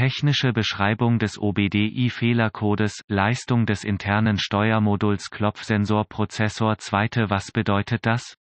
Technische Beschreibung des OBDI-Fehlercodes, Leistung des internen Steuermoduls Klopfsensor Prozessor Zweite Was bedeutet das?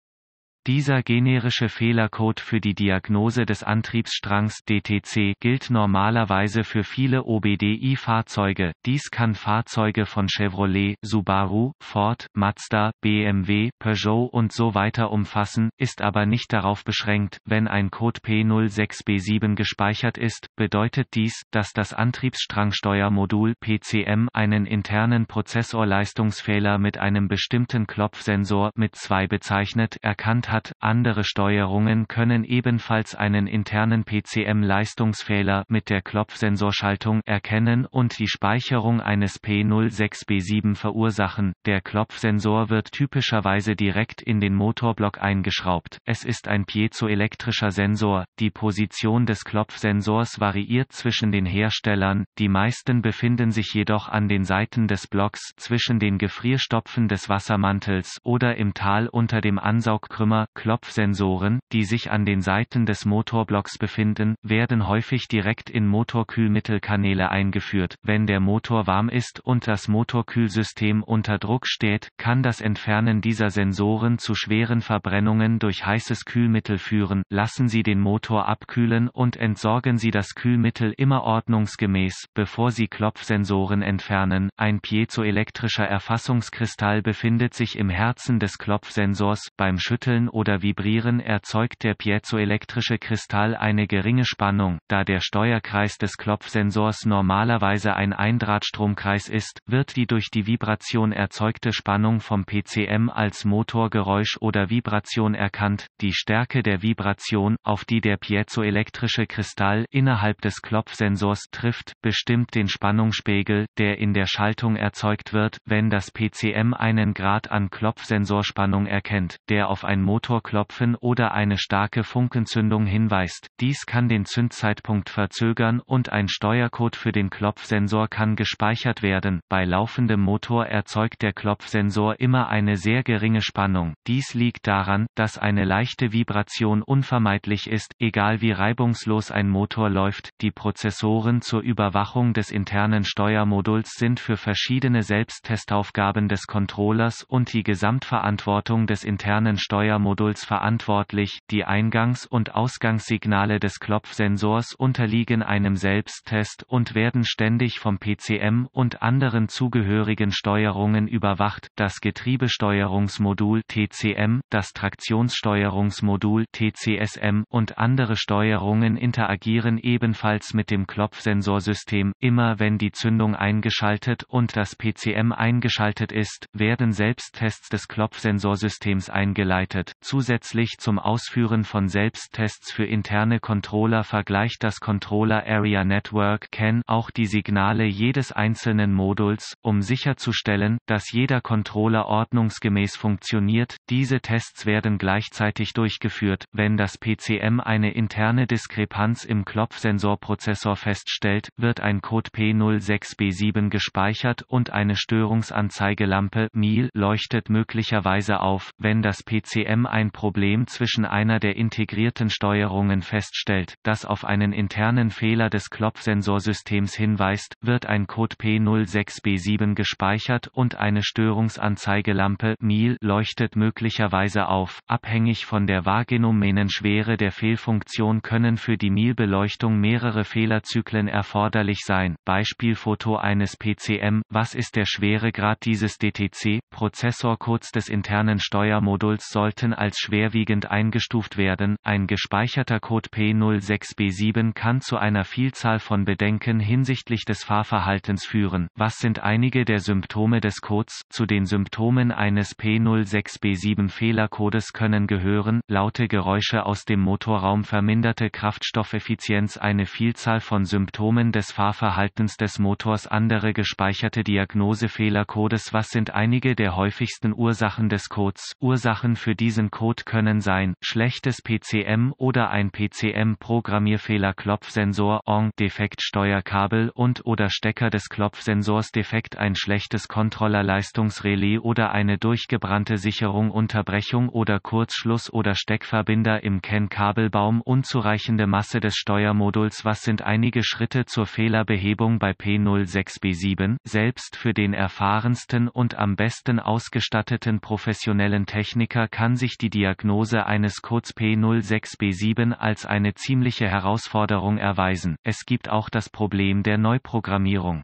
Dieser generische Fehlercode für die Diagnose des Antriebsstrangs DTC gilt normalerweise für viele OBDI-Fahrzeuge, dies kann Fahrzeuge von Chevrolet, Subaru, Ford, Mazda, BMW, Peugeot und so weiter umfassen, ist aber nicht darauf beschränkt, wenn ein Code P06B7 gespeichert ist, bedeutet dies, dass das Antriebsstrangsteuermodul PCM einen internen Prozessorleistungsfehler mit einem bestimmten Klopfsensor mit 2 bezeichnet erkannt hat hat. Andere Steuerungen können ebenfalls einen internen PCM-Leistungsfehler mit der Klopfsensorschaltung erkennen und die Speicherung eines P06B7 verursachen. Der Klopfsensor wird typischerweise direkt in den Motorblock eingeschraubt. Es ist ein piezoelektrischer Sensor. Die Position des Klopfsensors variiert zwischen den Herstellern, die meisten befinden sich jedoch an den Seiten des Blocks zwischen den Gefrierstopfen des Wassermantels oder im Tal unter dem Ansaugkrümmer Klopfsensoren, die sich an den Seiten des Motorblocks befinden, werden häufig direkt in Motorkühlmittelkanäle eingeführt. Wenn der Motor warm ist und das Motorkühlsystem unter Druck steht, kann das Entfernen dieser Sensoren zu schweren Verbrennungen durch heißes Kühlmittel führen. Lassen Sie den Motor abkühlen und entsorgen Sie das Kühlmittel immer ordnungsgemäß, bevor Sie Klopfsensoren entfernen. Ein piezoelektrischer Erfassungskristall befindet sich im Herzen des Klopfsensors. Beim Schütteln Vibrieren oder Vibrieren erzeugt der piezoelektrische Kristall eine geringe Spannung, da der Steuerkreis des Klopfsensors normalerweise ein Eindrahtstromkreis ist, wird die durch die Vibration erzeugte Spannung vom PCM als Motorgeräusch oder Vibration erkannt. Die Stärke der Vibration, auf die der piezoelektrische Kristall innerhalb des Klopfsensors trifft, bestimmt den Spannungspegel, der in der Schaltung erzeugt wird, wenn das PCM einen Grad an Klopfsensorspannung erkennt, der auf ein Motorgeräusch Motorklopfen oder eine starke Funkentzündung hinweist. Dies kann den Zündzeitpunkt verzögern und ein Steuercode für den Klopfsensor kann gespeichert werden. Bei laufendem Motor erzeugt der Klopfsensor immer eine sehr geringe Spannung. Dies liegt daran, dass eine leichte Vibration unvermeidlich ist, egal wie reibungslos ein Motor läuft. Die Prozessoren zur Überwachung des internen Steuermoduls sind für verschiedene Selbsttestaufgaben des Controllers und die Gesamtverantwortung des internen Steuermoduls Steuermoduls verantwortlich. Die Eingangs- und Ausgangssignale des Klopfsensors unterliegen einem Selbsttest und werden ständig vom PCM und anderen zugehörigen Steuerungen überwacht. Das Getriebesteuerungsmodul TCM, das Traktionssteuerungsmodul TCSM und andere Steuerungen interagieren ebenfalls mit dem Klopfsensorsystem. Immer wenn die Zündung eingeschaltet und das PCM eingeschaltet ist, werden Selbsttests des Klopfsensorsystems eingeleitet. Zusätzlich zum Ausführen von Selbsttests für interne Controller vergleicht das Controller Area Network CAN auch die Signale jedes einzelnen Moduls, um sicherzustellen, dass jeder Controller ordnungsgemäß funktioniert. Diese Tests werden gleichzeitig durchgeführt, wenn das PCM eine interne Diskrepanz im Klopfsensorprozessor feststellt, wird ein Code P06B7 gespeichert und eine Störungsanzeigelampe MIL leuchtet möglicherweise auf, wenn das PCM ein Problem zwischen einer der integrierten Steuerungen feststellt, das auf einen internen Fehler des Klopfsensorsystems hinweist, wird ein Code P06B7 gespeichert und eine Störungsanzeigelampe MIL leuchtet möglicherweise auf. Abhängig von der wahrgenommenen Schwere der Fehlfunktion können für die MIL-Beleuchtung mehrere Fehlerzyklen erforderlich sein. Beispielfoto eines PCM. Was ist der Schweregrad dieses DTC? Prozessorcodes des internen Steuermoduls sollten als schwerwiegend eingestuft werden. Ein gespeicherter Code P06B7 kann zu einer Vielzahl von Bedenken hinsichtlich des Fahrverhaltens führen. Was sind einige der Symptome des Codes? Zu den Symptomen eines P06B7 Fehlercodes können gehören laute Geräusche aus dem Motorraum, verminderte Kraftstoffeffizienz, eine Vielzahl von Symptomen des Fahrverhaltens des Motors, andere gespeicherte Diagnosefehlercodes. Was sind einige der häufigsten Ursachen des Codes? Ursachen für diesen Programmierencode können sein, schlechtes PCM oder ein PCM-Programmierfehler Klopfsensor on, defekt Steuerkabel und oder Stecker des Klopfsensors defekt ein schlechtes Controllerleistungsrelais oder eine durchgebrannte Sicherung Unterbrechung oder Kurzschluss oder Steckverbinder im CAN-Kabelbaum unzureichende Masse des Steuermoduls Was sind einige Schritte zur Fehlerbehebung bei P06B7, selbst für den erfahrensten und am besten ausgestatteten professionellen Techniker kann sich sich die Diagnose eines Codes P06B7 als eine ziemliche Herausforderung erweisen. Es gibt auch das Problem der Neuprogrammierung.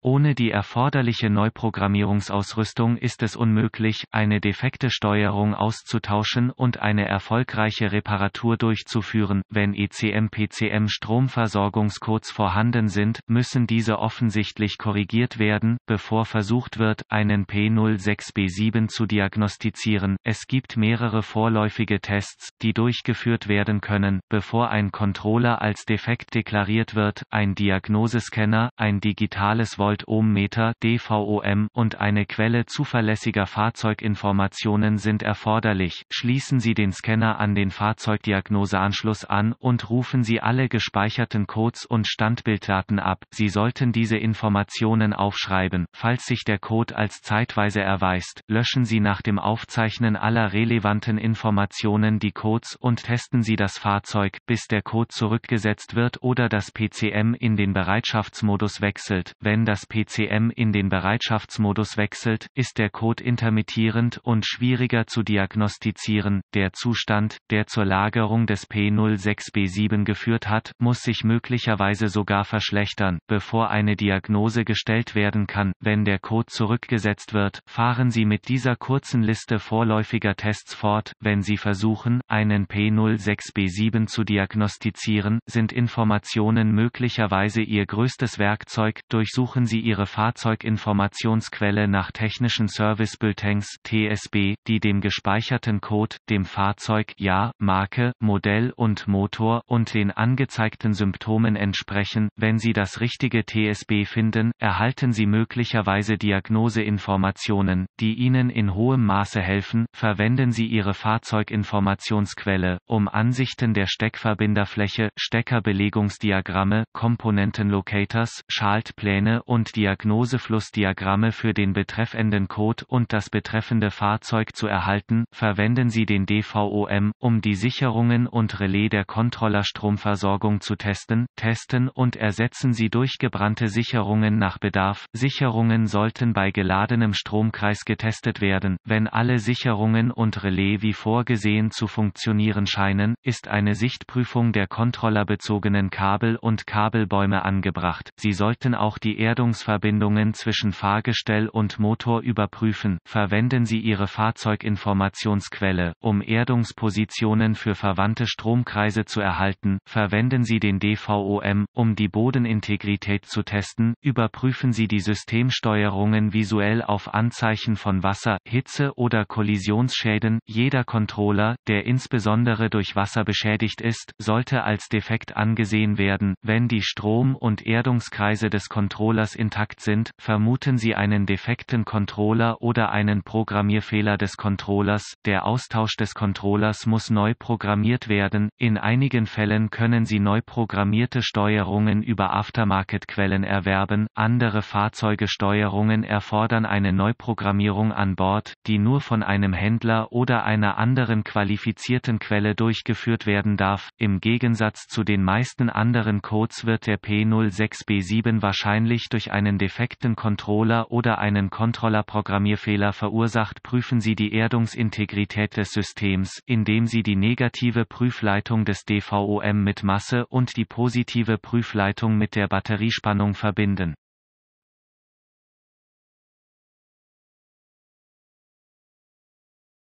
Ohne die erforderliche Neuprogrammierungsausrüstung ist es unmöglich, eine defekte Steuerung auszutauschen und eine erfolgreiche Reparatur durchzuführen. Wenn ECM-PCM-Stromversorgungscodes vorhanden sind, müssen diese offensichtlich korrigiert werden, bevor versucht wird, einen P06B7 zu diagnostizieren. Es gibt mehrere vorläufige Tests, die durchgeführt werden können, bevor ein Controller als defekt deklariert wird, ein Diagnosescanner, ein digitales Volt volt (DVOM) und eine Quelle zuverlässiger Fahrzeuginformationen sind erforderlich. Schließen Sie den Scanner an den Fahrzeugdiagnoseanschluss an und rufen Sie alle gespeicherten Codes und Standbilddaten ab. Sie sollten diese Informationen aufschreiben. Falls sich der Code als zeitweise erweist, löschen Sie nach dem Aufzeichnen aller relevanten Informationen die Codes und testen Sie das Fahrzeug, bis der Code zurückgesetzt wird oder das PCM in den Bereitschaftsmodus wechselt. Wenn das das PCM in den Bereitschaftsmodus wechselt, ist der Code intermittierend und schwieriger zu diagnostizieren. Der Zustand, der zur Lagerung des P06B7 geführt hat, muss sich möglicherweise sogar verschlechtern, bevor eine Diagnose gestellt werden kann. Wenn der Code zurückgesetzt wird, fahren Sie mit dieser kurzen Liste vorläufiger Tests fort. Wenn Sie versuchen, einen P06B7 zu diagnostizieren, sind Informationen möglicherweise Ihr größtes Werkzeug. Durchsuchen Sie Ihre Fahrzeuginformationsquelle nach technischen Service Bulletins (TSB), die dem gespeicherten Code, dem Fahrzeug, Jahr, Marke, Modell und Motor und den angezeigten Symptomen entsprechen. Wenn Sie das richtige TSB finden, erhalten Sie möglicherweise Diagnoseinformationen, die Ihnen in hohem Maße helfen. Verwenden Sie Ihre Fahrzeuginformationsquelle, um Ansichten der Steckverbinderfläche, Steckerbelegungsdiagramme, Komponentenlocators, Schaltpläne und und Diagnoseflussdiagramme für den betreffenden Code und das betreffende Fahrzeug zu erhalten, verwenden Sie den DVOM, um die Sicherungen und Relais der Controllerstromversorgung zu testen, testen und ersetzen Sie durchgebrannte Sicherungen nach Bedarf. Sicherungen sollten bei geladenem Stromkreis getestet werden. Wenn alle Sicherungen und Relais wie vorgesehen zu funktionieren scheinen, ist eine Sichtprüfung der controllerbezogenen Kabel und Kabelbäume angebracht. Sie sollten auch die Erdung Spannungsverbindungen zwischen Fahrgestell und Motor überprüfen, verwenden Sie Ihre Fahrzeuginformationsquelle, um Erdungspositionen für verwandte Stromkreise zu erhalten, verwenden Sie den DVOM, um die Bodenintegrität zu testen, überprüfen Sie die Systemsteuerungen visuell auf Anzeichen von Wasser, Hitze oder Kollisionsschäden. Jeder Controller, der insbesondere durch Wasser beschädigt ist, sollte als defekt angesehen werden, wenn die Strom- und Erdungskreise des Controllers intakt sind, vermuten Sie einen defekten Controller oder einen Programmierfehler des Controllers, der Austausch des Controllers muss neu programmiert werden, in einigen Fällen können Sie neu programmierte Steuerungen über Aftermarket-Quellen erwerben, andere Fahrzeugesteuerungen erfordern eine Neuprogrammierung an Bord, die nur von einem Händler oder einer anderen qualifizierten Quelle durchgeführt werden darf, im Gegensatz zu den meisten anderen Codes wird der P06B7 wahrscheinlich durch durch einen defekten Controller oder einen Controller-Programmierfehler verursacht, prüfen Sie die Erdungsintegrität des Systems, indem Sie die negative Prüfleitung des DVOM mit Masse und die positive Prüfleitung mit der Batteriespannung verbinden.